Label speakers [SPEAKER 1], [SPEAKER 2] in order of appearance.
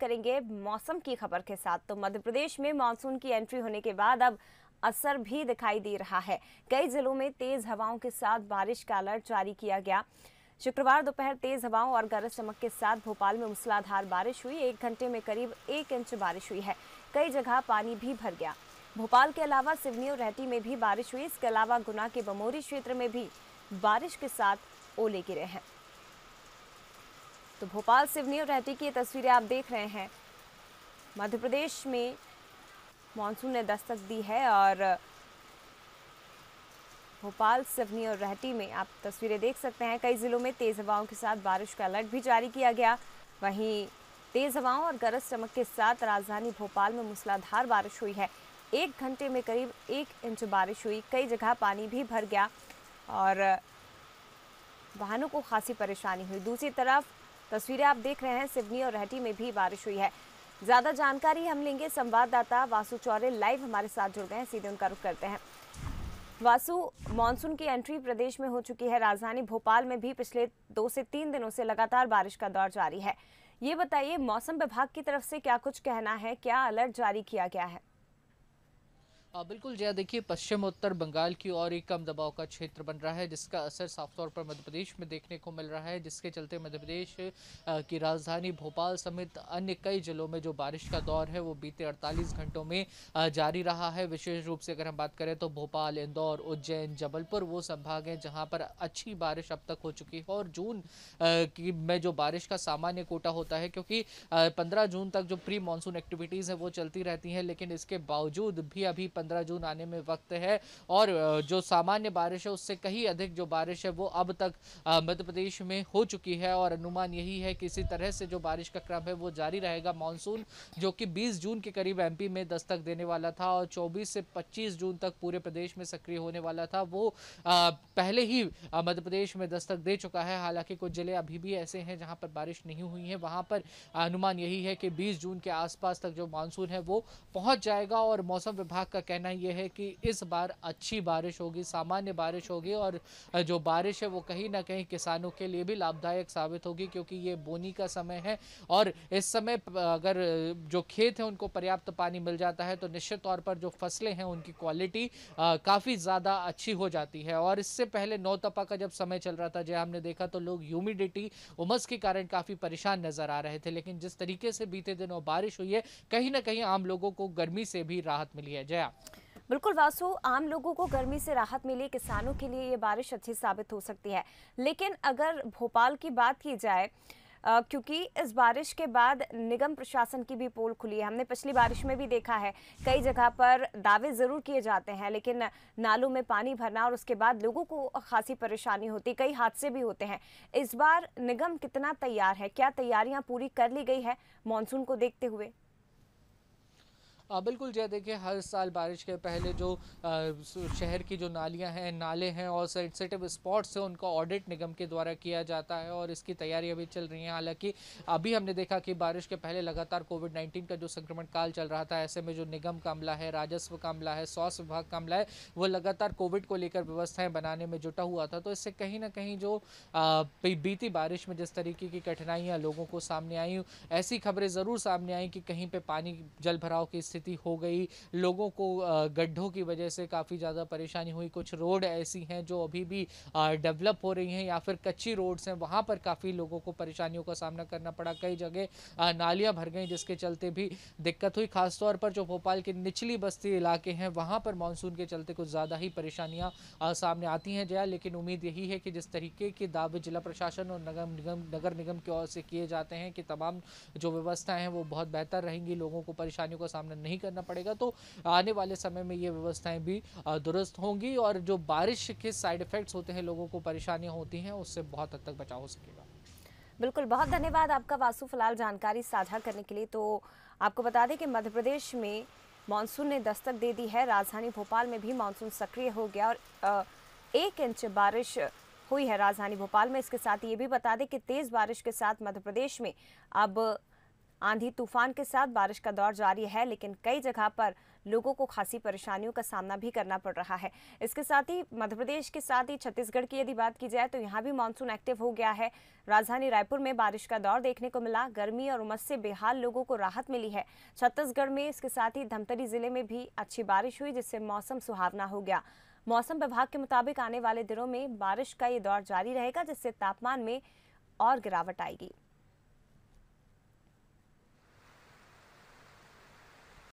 [SPEAKER 1] करेंगे मौसम की खबर के साथ तो मध्य प्रदेश में मानसून की एंट्री होने के बाद अब असर भी दिखाई दे रहा है कई जिलों में तेज हवाओं के साथ बारिश का अलर्ट जारी किया गया शुक्रवार दोपहर तेज हवाओं और गरज चमक के साथ भोपाल में मूसलाधार बारिश हुई एक घंटे में करीब एक इंच बारिश हुई है कई जगह पानी भी भर गया भोपाल के अलावा सिवनी और रहती में भी बारिश हुई इसके अलावा गुना के बमोरी क्षेत्र में भी बारिश के साथ ओले गिरे हैं तो भोपाल सिवनी और रहटी की ये तस्वीरें आप देख रहे हैं मध्य प्रदेश में मानसून ने दस्तक दी है और भोपाल सिवनी और रहटी में आप तस्वीरें देख सकते हैं कई ज़िलों में तेज़ हवाओं के साथ बारिश का अलर्ट भी जारी किया गया वहीं तेज़ हवाओं और गरज चमक के साथ राजधानी भोपाल में मूसलाधार बारिश हुई है एक घंटे में करीब एक इंच बारिश हुई कई जगह पानी भी भर गया और वाहनों को खासी परेशानी हुई दूसरी तरफ तस्वीरें आप देख रहे हैं सिवनी और रहटी में भी बारिश हुई है ज्यादा जानकारी हम लेंगे संवाददाता वासु चौरे लाइव हमारे साथ जुड़ गए हैं सीधे उनका रुख करते हैं वासु मानसून की एंट्री प्रदेश में हो चुकी है राजधानी भोपाल में भी पिछले दो से तीन दिनों से लगातार बारिश का दौर जारी है ये बताइए मौसम विभाग की तरफ से क्या कुछ कहना है क्या अलर्ट जारी किया गया है
[SPEAKER 2] बिल्कुल जया हाँ, देखिए पश्चिम उत्तर बंगाल की और एक कम दबाव का क्षेत्र बन रहा है जिसका असर साफ तौर पर मध्य प्रदेश में देखने को मिल रहा है जिसके चलते मध्य प्रदेश की राजधानी भोपाल समेत अन्य कई जिलों में जो बारिश का दौर है वो बीते 48 घंटों में जारी रहा है विशेष रूप से अगर हम बात करें तो भोपाल इंदौर उज्जैन जबलपुर वो संभाग हैं जहाँ पर अच्छी बारिश अब तक हो चुकी है और जून की में जो बारिश का सामान्य कोटा होता है क्योंकि पंद्रह जून तक जो प्री मानसून एक्टिविटीज़ हैं वो चलती रहती हैं लेकिन इसके बावजूद भी अभी पंद्रह जून आने में वक्त है और जो सामान्य बारिश है उससे कहीं अधिक जो बारिश है वो अब तक मध्य प्रदेश में हो चुकी है और अनुमान यही है कि इसी तरह से जो बारिश का क्रम है वो जारी रहेगा मानसून जो कि 20 जून के करीब एमपी में दस्तक देने वाला था और 24 से 25 जून तक पूरे प्रदेश में सक्रिय होने वाला था वो पहले ही मध्य प्रदेश में दस्तक दे चुका है हालांकि कुछ जिले अभी भी ऐसे हैं जहाँ पर बारिश नहीं हुई है वहाँ पर अनुमान यही है कि बीस जून के आसपास तक जो मानसून है वो पहुँच जाएगा और मौसम विभाग का कहना यह है कि इस बार अच्छी बारिश होगी सामान्य बारिश होगी और जो बारिश है वो कहीं ना कहीं किसानों के लिए भी लाभदायक साबित होगी क्योंकि ये बोनी का समय है और इस समय अगर जो खेत हैं उनको पर्याप्त पानी मिल जाता है तो निश्चित तौर पर जो फसलें हैं उनकी क्वालिटी काफ़ी ज़्यादा अच्छी हो जाती है और इससे पहले नौतपा का जब समय चल रहा था जय हमने देखा तो लोग ह्यूमिडिटी उमस के कारण काफ़ी परेशान नज़र आ रहे थे लेकिन जिस तरीके से बीते दिनों बारिश हुई है कहीं ना कहीं आम लोगों को गर्मी से भी राहत मिली है जया बिल्कुल
[SPEAKER 1] वासु आम लोगों को गर्मी से राहत मिली किसानों के लिए ये बारिश अच्छी साबित हो सकती है लेकिन अगर भोपाल की बात की जाए क्योंकि इस बारिश के बाद निगम प्रशासन की भी पोल खुली है हमने पिछली बारिश में भी देखा है कई जगह पर दावे ज़रूर किए जाते हैं लेकिन नालों में पानी भरना और उसके बाद लोगों को खासी परेशानी होती कई हादसे भी होते हैं इस बार निगम कितना तैयार है क्या तैयारियां पूरी कर ली गई है मानसून को देखते हुए
[SPEAKER 2] बिल्कुल जय देखिए हर साल बारिश के पहले जो शहर की जो नालियाँ हैं नाले हैं और सेंसिटिव स्पॉट्स हैं उनका ऑडिट निगम के द्वारा किया जाता है और इसकी तैयारी अभी चल रही है हालांकि अभी हमने देखा कि बारिश के पहले लगातार कोविड नाइन्टीन का जो संक्रमण काल चल रहा था ऐसे में जो निगम का अमला है राजस्व का अमला है स्वास्थ्य विभाग का अमला है वो लगातार कोविड को लेकर व्यवस्थाएं बनाने में जुटा हुआ था तो इससे कहीं ना कहीं जो बीती बारिश में जिस तरीके की कठिनाइयाँ लोगों को सामने आई ऐसी खबरें ज़रूर सामने आई कि कहीं पर पानी जल भराव की स्थिति स्थिति हो गई लोगों को गड्ढों की वजह से काफ़ी ज़्यादा परेशानी हुई कुछ रोड ऐसी हैं जो अभी भी डेवलप हो रही हैं या फिर कच्ची रोड्स हैं वहाँ पर काफ़ी लोगों को परेशानियों का सामना करना पड़ा कई जगह नालियाँ भर गई जिसके चलते भी दिक्कत हुई खासतौर पर जो भोपाल के निचली बस्ती इलाके हैं वहाँ पर मानसून के चलते कुछ ज़्यादा ही परेशानियाँ सामने आती हैं जया लेकिन उम्मीद यही है कि जिस तरीके के दावे जिला प्रशासन और नगर निगम नगर निगम की ओर से किए जाते हैं कि तमाम जो व्यवस्थाएं हैं वो बहुत बेहतर रहेंगी लोगों को परेशानियों का सामना नहीं नहीं करना पड़ेगा तो आने वाले समय में ये व्यवस्थाएं भी दुरुस्त होंगी और जो बारिश के साइड इफेक्ट्स होते हैं लोगों को परेशानियाँ होती हैं उससे बहुत हद तक बचाव हो सकेगा
[SPEAKER 1] बिल्कुल बहुत धन्यवाद आपका वासु फिलहाल जानकारी साझा करने के लिए तो आपको बता दें कि मध्य प्रदेश में मानसून ने दस्तक दे दी है राजधानी भोपाल में भी मानसून सक्रिय हो गया और एक इंच बारिश हुई है राजधानी भोपाल में इसके साथ ये भी बता दें कि तेज़ बारिश के साथ मध्य प्रदेश में अब आंधी तूफान के साथ बारिश का दौर जारी है लेकिन कई जगह पर लोगों को खासी परेशानियों का सामना भी करना पड़ रहा है इसके साथ ही मध्य प्रदेश के साथ ही छत्तीसगढ़ की यदि बात की जाए तो यहाँ भी मानसून एक्टिव हो गया है राजधानी रायपुर में बारिश का दौर देखने को मिला गर्मी और उमस से बेहाल लोगों को राहत मिली है छत्तीसगढ़ में इसके साथ ही धमतरी जिले में भी अच्छी बारिश हुई जिससे मौसम सुहावना हो गया मौसम विभाग के मुताबिक आने वाले दिनों में बारिश का ये दौर जारी रहेगा जिससे तापमान में और गिरावट आएगी